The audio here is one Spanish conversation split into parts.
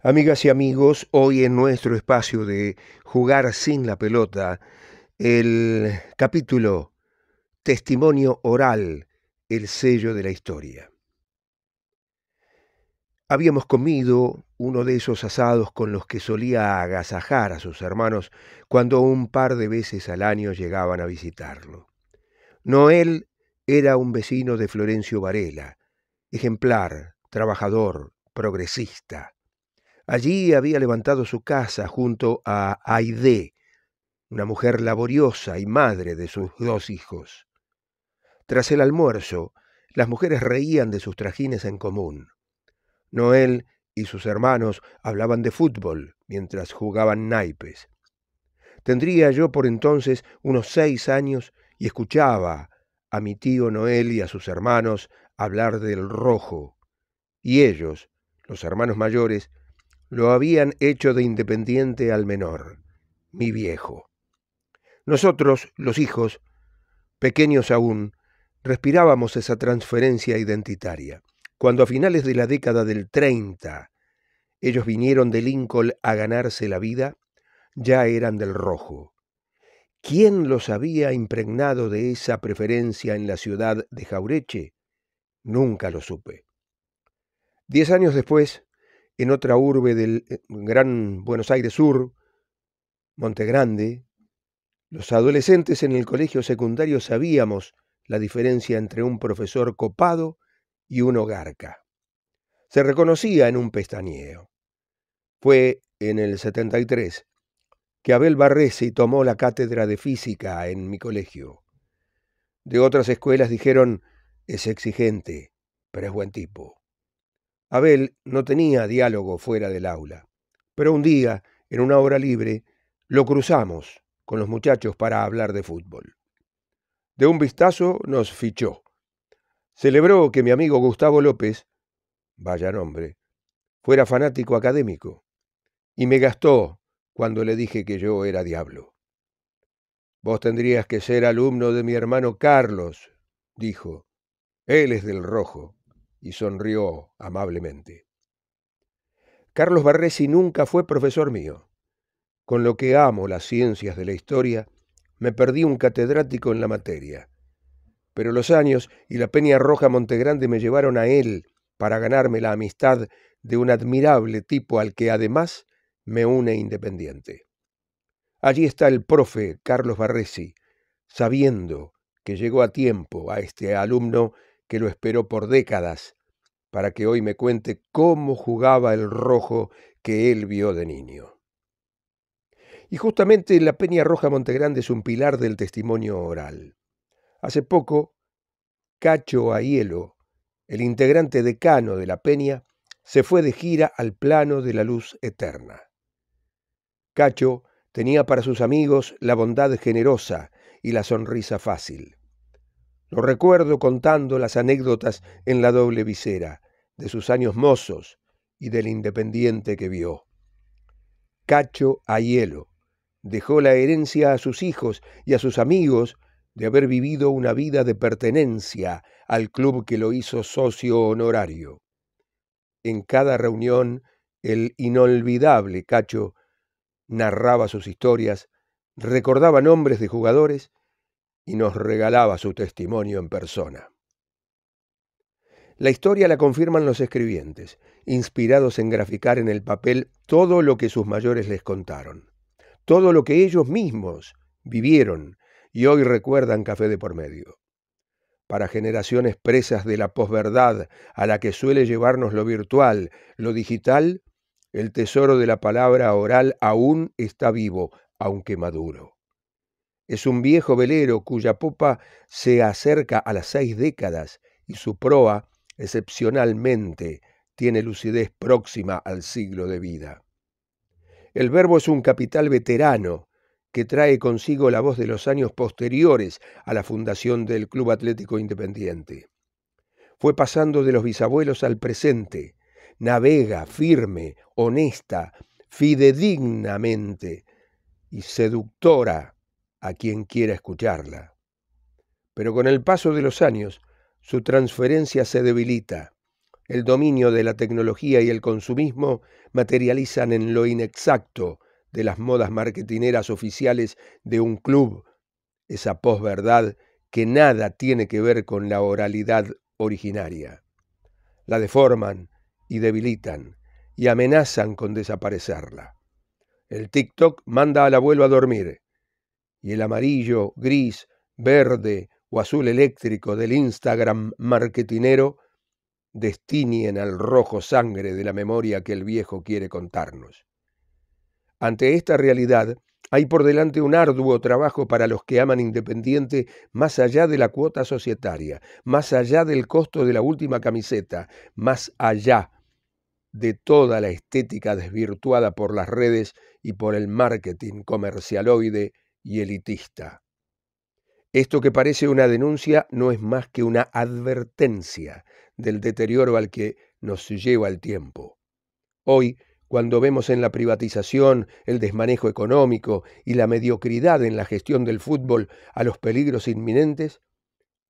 Amigas y amigos, hoy en nuestro espacio de Jugar sin la pelota, el capítulo Testimonio oral, el sello de la historia. Habíamos comido uno de esos asados con los que solía agasajar a sus hermanos cuando un par de veces al año llegaban a visitarlo. Noel era un vecino de Florencio Varela, ejemplar, trabajador, progresista Allí había levantado su casa junto a Aide, una mujer laboriosa y madre de sus dos hijos. Tras el almuerzo, las mujeres reían de sus trajines en común. Noel y sus hermanos hablaban de fútbol mientras jugaban naipes. Tendría yo por entonces unos seis años y escuchaba a mi tío Noel y a sus hermanos hablar del rojo, y ellos, los hermanos mayores, lo habían hecho de independiente al menor, mi viejo. Nosotros, los hijos, pequeños aún, respirábamos esa transferencia identitaria. Cuando a finales de la década del 30 ellos vinieron de Lincoln a ganarse la vida, ya eran del rojo. ¿Quién los había impregnado de esa preferencia en la ciudad de Jaureche? Nunca lo supe. Diez años después, en otra urbe del eh, Gran Buenos Aires Sur, Monte Grande, los adolescentes en el colegio secundario sabíamos la diferencia entre un profesor copado y un hogarca. Se reconocía en un pestañeo. Fue en el 73 que Abel Barresi tomó la cátedra de física en mi colegio. De otras escuelas dijeron, es exigente, pero es buen tipo. Abel no tenía diálogo fuera del aula, pero un día, en una hora libre, lo cruzamos con los muchachos para hablar de fútbol. De un vistazo nos fichó. Celebró que mi amigo Gustavo López, vaya nombre, fuera fanático académico, y me gastó cuando le dije que yo era diablo. Vos tendrías que ser alumno de mi hermano Carlos, dijo. Él es del rojo y sonrió amablemente. Carlos Barresi nunca fue profesor mío. Con lo que amo las ciencias de la historia, me perdí un catedrático en la materia. Pero los años y la Peña Roja Montegrande me llevaron a él para ganarme la amistad de un admirable tipo al que además me une independiente. Allí está el profe Carlos Barresi, sabiendo que llegó a tiempo a este alumno que lo esperó por décadas para que hoy me cuente cómo jugaba el rojo que él vio de niño. Y justamente la Peña Roja Montegrande es un pilar del testimonio oral. Hace poco, Cacho Aielo, el integrante decano de la Peña, se fue de gira al plano de la luz eterna. Cacho tenía para sus amigos la bondad generosa y la sonrisa fácil. Lo recuerdo contando las anécdotas en la doble visera, de sus años mozos y del independiente que vio. Cacho hielo dejó la herencia a sus hijos y a sus amigos de haber vivido una vida de pertenencia al club que lo hizo socio honorario. En cada reunión, el inolvidable Cacho narraba sus historias, recordaba nombres de jugadores y nos regalaba su testimonio en persona. La historia la confirman los escribientes, inspirados en graficar en el papel todo lo que sus mayores les contaron, todo lo que ellos mismos vivieron y hoy recuerdan Café de por medio. Para generaciones presas de la posverdad a la que suele llevarnos lo virtual, lo digital, el tesoro de la palabra oral aún está vivo, aunque maduro. Es un viejo velero cuya popa se acerca a las seis décadas y su proa, excepcionalmente, tiene lucidez próxima al siglo de vida. El verbo es un capital veterano que trae consigo la voz de los años posteriores a la fundación del Club Atlético Independiente. Fue pasando de los bisabuelos al presente, navega firme, honesta, fidedignamente y seductora a quien quiera escucharla. Pero con el paso de los años, su transferencia se debilita. El dominio de la tecnología y el consumismo materializan en lo inexacto de las modas marketineras oficiales de un club, esa posverdad que nada tiene que ver con la oralidad originaria. La deforman y debilitan y amenazan con desaparecerla. El TikTok manda al abuelo a dormir y el amarillo, gris, verde o azul eléctrico del Instagram marketinero destinien al rojo sangre de la memoria que el viejo quiere contarnos. Ante esta realidad, hay por delante un arduo trabajo para los que aman Independiente más allá de la cuota societaria, más allá del costo de la última camiseta, más allá de toda la estética desvirtuada por las redes y por el marketing comercialoide y elitista. Esto que parece una denuncia no es más que una advertencia del deterioro al que nos lleva el tiempo. Hoy, cuando vemos en la privatización, el desmanejo económico y la mediocridad en la gestión del fútbol a los peligros inminentes,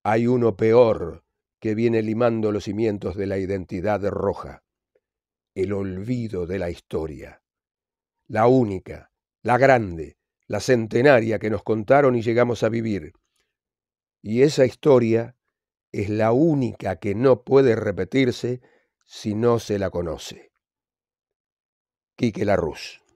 hay uno peor que viene limando los cimientos de la identidad roja, el olvido de la historia, la única, la grande, la centenaria que nos contaron y llegamos a vivir. Y esa historia es la única que no puede repetirse si no se la conoce. Quique Larruz.